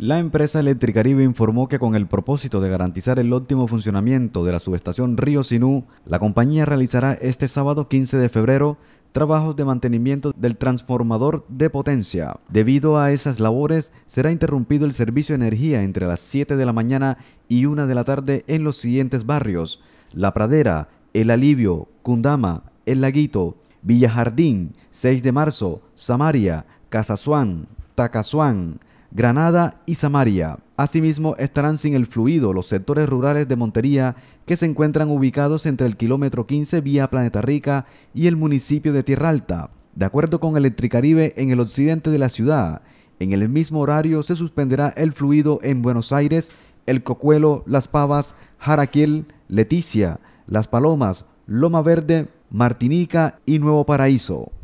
La empresa Electricaribe informó que con el propósito de garantizar el óptimo funcionamiento de la subestación Río Sinú, la compañía realizará este sábado 15 de febrero trabajos de mantenimiento del transformador de potencia. Debido a esas labores, será interrumpido el servicio de energía entre las 7 de la mañana y 1 de la tarde en los siguientes barrios: La Pradera, El Alivio, Cundama, El Laguito, Jardín, 6 de marzo, Samaria, Casasuán, Tacasuán, Granada y Samaria. Asimismo, estarán sin el fluido los sectores rurales de Montería que se encuentran ubicados entre el kilómetro 15 vía Planeta Rica y el municipio de Tierra Alta. De acuerdo con Electricaribe, en el occidente de la ciudad, en el mismo horario se suspenderá el fluido en Buenos Aires, El Cocuelo, Las Pavas, Jaraquiel, Leticia, Las Palomas, Loma Verde, Martinica y Nuevo Paraíso.